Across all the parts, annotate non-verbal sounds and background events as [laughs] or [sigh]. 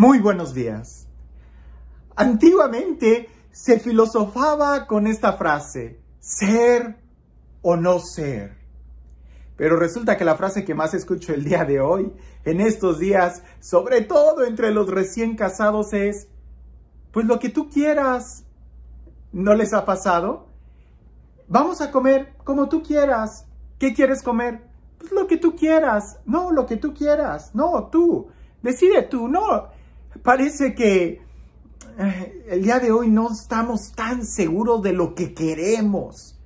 Muy buenos días. Antiguamente se filosofaba con esta frase, ser o no ser. Pero resulta que la frase que más escucho el día de hoy, en estos días, sobre todo entre los recién casados, es, pues lo que tú quieras. ¿No les ha pasado? Vamos a comer como tú quieras. ¿Qué quieres comer? Pues lo que tú quieras. No, lo que tú quieras. No, tú. Decide tú. No, parece que eh, el día de hoy no estamos tan seguros de lo que queremos.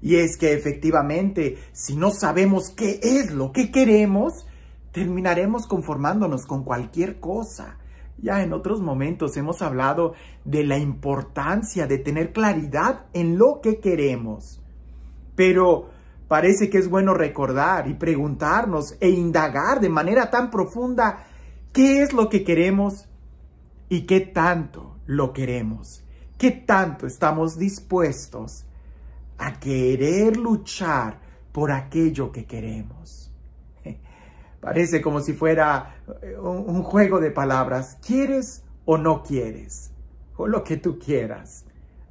Y es que efectivamente, si no sabemos qué es lo que queremos, terminaremos conformándonos con cualquier cosa. Ya en otros momentos hemos hablado de la importancia de tener claridad en lo que queremos. Pero parece que es bueno recordar y preguntarnos e indagar de manera tan profunda qué es lo que queremos y qué tanto lo queremos, qué tanto estamos dispuestos a querer luchar por aquello que queremos. [laughs] Parece como si fuera eh, un juego de palabras. ¿Quieres o no quieres? O lo que tú quieras.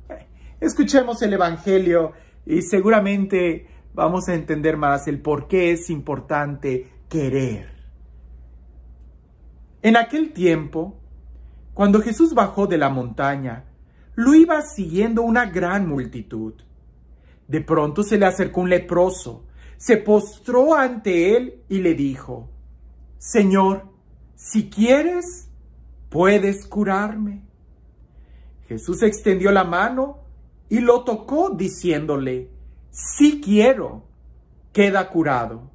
Eh, escuchemos el Evangelio y seguramente vamos a entender más el por qué es importante querer. En aquel tiempo, cuando Jesús bajó de la montaña, lo iba siguiendo una gran multitud. De pronto se le acercó un leproso, se postró ante él y le dijo, Señor, si quieres, puedes curarme. Jesús extendió la mano y lo tocó diciéndole, Si quiero, queda curado.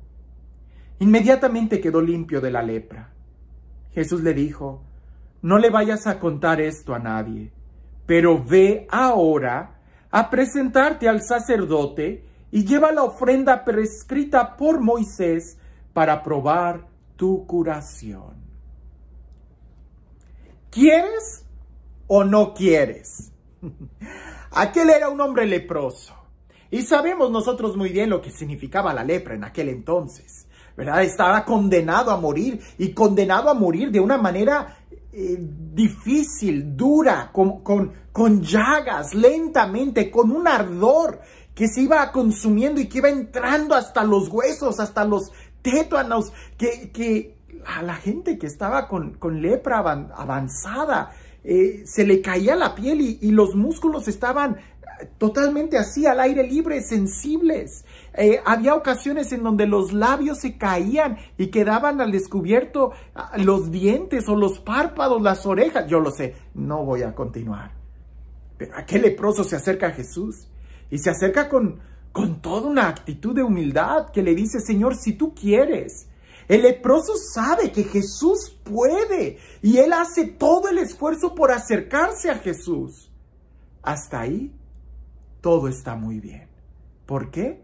Inmediatamente quedó limpio de la lepra. Jesús le dijo, no le vayas a contar esto a nadie, pero ve ahora a presentarte al sacerdote y lleva la ofrenda prescrita por Moisés para probar tu curación. ¿Quieres o no quieres? [laughs] Aquel era un hombre leproso. Y sabemos nosotros muy bien lo que significaba la lepra en aquel entonces. ¿Verdad? Estaba condenado a morir y condenado a morir de una manera eh, difícil, dura, con, con, llagas, lentamente, con un ardor que se iba consumiendo y que iba entrando hasta los huesos, hasta los tétanos, que, a la gente que estaba con, lepra avanzada eh, se le caía la piel y los músculos estaban totalmente así, al aire libre, sensibles. Eh, había ocasiones en donde los labios se caían y quedaban al descubierto ah, los dientes o los párpados, las orejas. Yo lo sé, no voy a continuar. Pero aquel leproso se acerca a Jesús y se acerca con, con toda una actitud de humildad que le dice, Señor, si tú quieres, el leproso sabe que Jesús puede y él hace todo el esfuerzo por acercarse a Jesús. Hasta ahí todo está muy bien. ¿Por qué?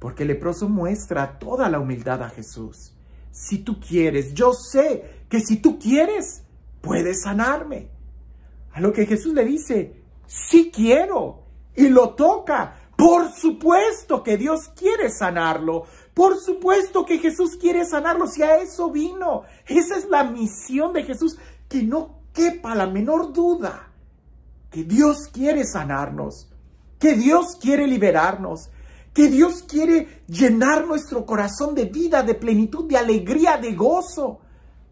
Porque el leproso muestra toda la humildad a Jesús. Si tú quieres, yo sé que si tú quieres, puedes sanarme. A lo que Jesús le dice, sí quiero. Y lo toca. Por supuesto que Dios quiere sanarlo. Por supuesto que Jesús quiere sanarlo. Si a eso vino. Esa es la misión de Jesús. Que no quepa la menor duda. Que Dios quiere sanarnos que Dios quiere liberarnos, que Dios quiere llenar nuestro corazón de vida, de plenitud, de alegría, de gozo.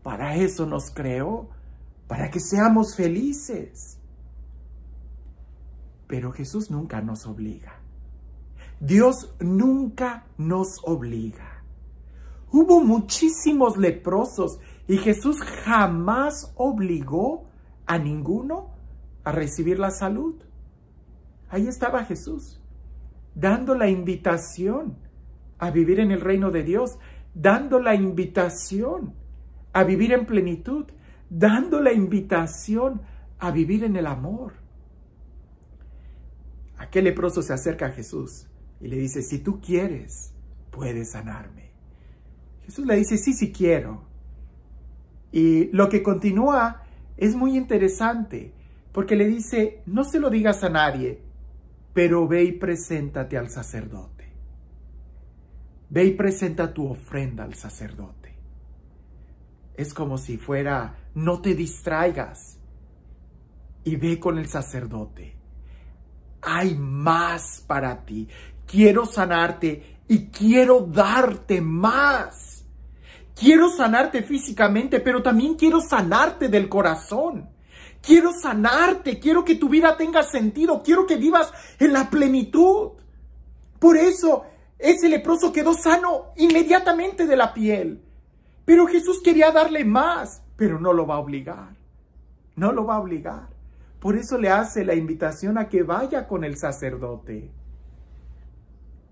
Para eso nos creó, para que seamos felices. Pero Jesús nunca nos obliga. Dios nunca nos obliga. Hubo muchísimos leprosos y Jesús jamás obligó a ninguno a recibir la salud. Ahí estaba Jesús, dando la invitación a vivir en el reino de Dios, dando la invitación a vivir en plenitud, dando la invitación a vivir en el amor. Aquel leproso se acerca a Jesús y le dice, si tú quieres, puedes sanarme. Jesús le dice, sí, sí quiero. Y lo que continúa es muy interesante, porque le dice, no se lo digas a nadie, pero ve y preséntate al sacerdote. Ve y presenta tu ofrenda al sacerdote. Es como si fuera, no te distraigas y ve con el sacerdote. Hay más para ti. Quiero sanarte y quiero darte más. Quiero sanarte físicamente, pero también quiero sanarte del corazón. Quiero sanarte, quiero que tu vida tenga sentido, quiero que vivas en la plenitud. Por eso ese leproso quedó sano inmediatamente de la piel. Pero Jesús quería darle más, pero no lo va a obligar. No lo va a obligar. Por eso le hace la invitación a que vaya con el sacerdote.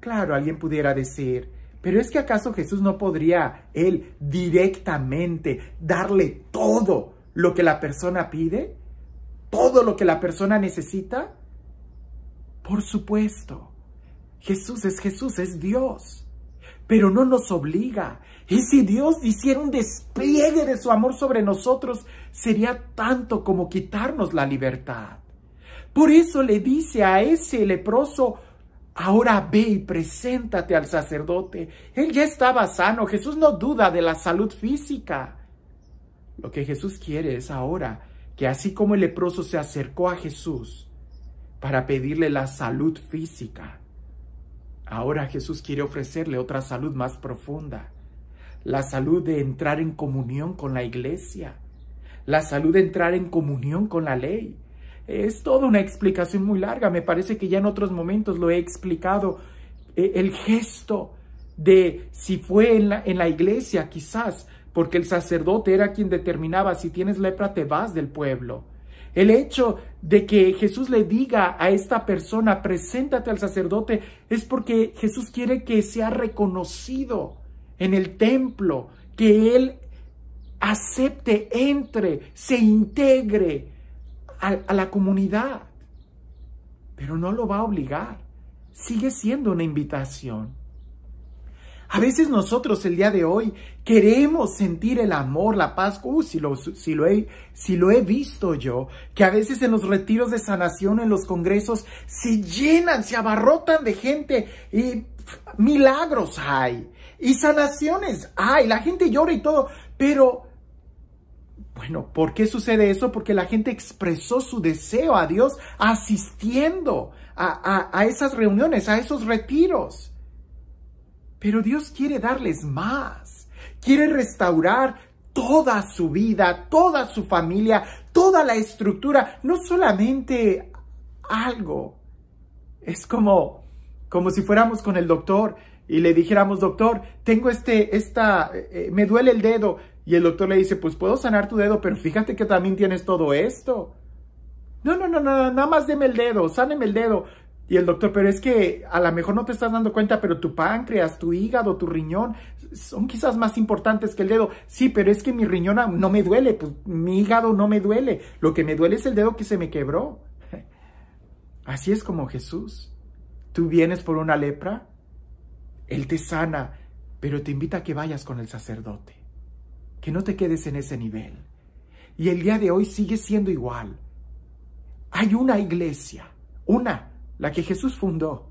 Claro, alguien pudiera decir, pero es que acaso Jesús no podría él directamente darle todo lo que la persona pide? todo lo que la persona necesita? Por supuesto. Jesús es Jesús, es Dios. Pero no nos obliga. Y si Dios hiciera un despliegue de su amor sobre nosotros, sería tanto como quitarnos la libertad. Por eso le dice a ese leproso, ahora ve y preséntate al sacerdote. Él ya estaba sano, Jesús no duda de la salud física. Lo que Jesús quiere es ahora que así como el leproso se acercó a Jesús para pedirle la salud física, ahora Jesús quiere ofrecerle otra salud más profunda, la salud de entrar en comunión con la iglesia, la salud de entrar en comunión con la ley. Es toda una explicación muy larga, me parece que ya en otros momentos lo he explicado, e, el gesto de si fue en la, en la iglesia quizás porque el sacerdote era quien determinaba si tienes lepra te vas del pueblo. El hecho de que Jesús le diga a esta persona, preséntate al sacerdote, es porque Jesús quiere que sea reconocido en el templo, que él acepte, entre, se integre a, la comunidad. Pero no lo va a obligar. Sigue siendo una invitación. A veces nosotros el día de hoy queremos sentir el amor, la paz. Uh, si lo, he, si lo he visto yo, que a veces en los retiros de sanación, en los congresos, se llenan, se abarrotan de gente y milagros hay. Y sanaciones hay, la gente llora y todo, pero bueno, ¿por qué sucede eso? Porque la gente expresó su deseo a Dios asistiendo a, a, esas reuniones, a esos retiros. Pero Dios quiere darles más. Quiere restaurar toda su vida, toda su familia, toda la estructura, no solamente algo. Es como, como si fuéramos con el doctor y le dijéramos, doctor, tengo este, esta, eh, eh, me duele el dedo. Y el doctor le dice, pues puedo sanar tu dedo, pero fíjate que también tienes todo esto. No, no, no, no, nada más deme el dedo, sáneme el dedo. Y el doctor, pero es que a lo mejor no te estás dando cuenta, pero tu páncreas, tu hígado, tu riñón son quizás más importantes que el dedo. Sí, pero es que mi riñón no me duele, pues mi hígado no me duele. Lo que me duele es el dedo que se me quebró. [laughs] Así es como Jesús. Tú vienes por una lepra, Él te sana, pero te invita a que vayas con el sacerdote, que no te quedes en ese nivel. Y el día de hoy sigue siendo igual. Hay una iglesia, una la que Jesús fundó,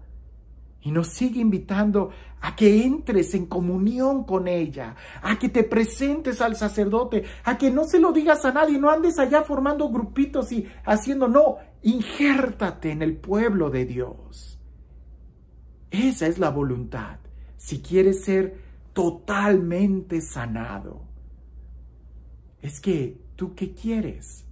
y nos sigue invitando a que entres en comunión con ella, a que te presentes al sacerdote, a que no se lo digas a nadie, no andes allá formando grupitos y haciendo, no, injértate en el pueblo de Dios. Esa es la voluntad, si quieres ser totalmente sanado. Es que, ¿tú qué quieres?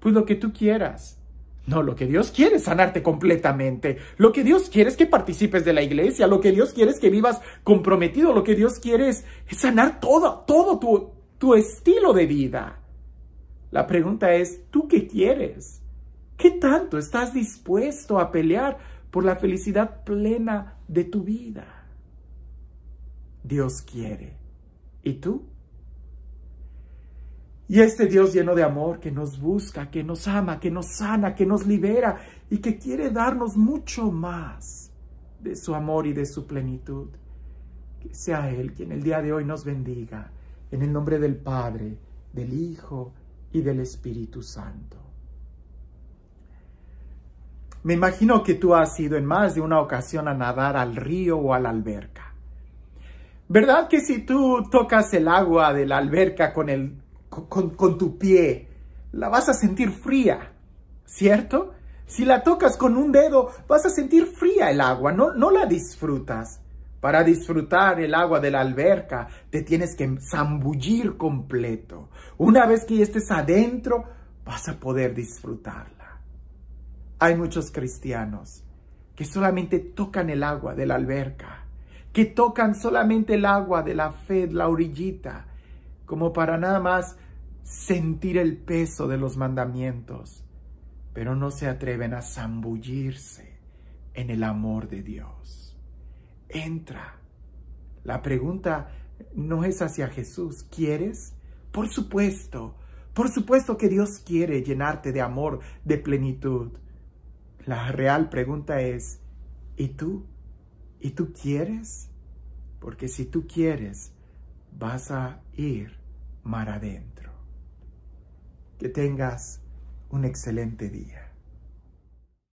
Pues lo que tú quieras no, lo que Dios quiere es sanarte completamente. Lo que Dios quiere es que participes de la iglesia. Lo que Dios quiere es que vivas comprometido. Lo que Dios quiere es, sanar todo, todo tu, tu estilo de vida. La pregunta es, ¿tú qué quieres? ¿Qué tanto estás dispuesto a pelear por la felicidad plena de tu vida? Dios quiere. ¿Y tú? Y este Dios lleno de amor que nos busca, que nos ama, que nos sana, que nos libera y que quiere darnos mucho más de su amor y de su plenitud. Que sea Él quien el día de hoy nos bendiga, en el nombre del Padre, del Hijo y del Espíritu Santo. Me imagino que tú has ido en más de una ocasión a nadar al río o a la alberca. ¿Verdad que si tú tocas el agua de la alberca con el con, tu pie, la vas a sentir fría, ¿cierto? Si la tocas con un dedo, vas a sentir fría el agua, no, no la disfrutas. Para disfrutar el agua de la alberca, te tienes que zambullir completo. Una vez que estés adentro, vas a poder disfrutarla. Hay muchos cristianos que solamente tocan el agua de la alberca, que tocan solamente el agua de la fe, la orillita, como para nada más sentir el peso de los mandamientos, pero no se atreven a zambullirse en el amor de Dios. Entra. La pregunta no es hacia Jesús. ¿Quieres? Por supuesto. Por supuesto que Dios quiere llenarte de amor, de plenitud. La real pregunta es, ¿y tú? ¿Y tú quieres? Porque si tú quieres, vas a ir mar adentro. Que tengas un excelente día.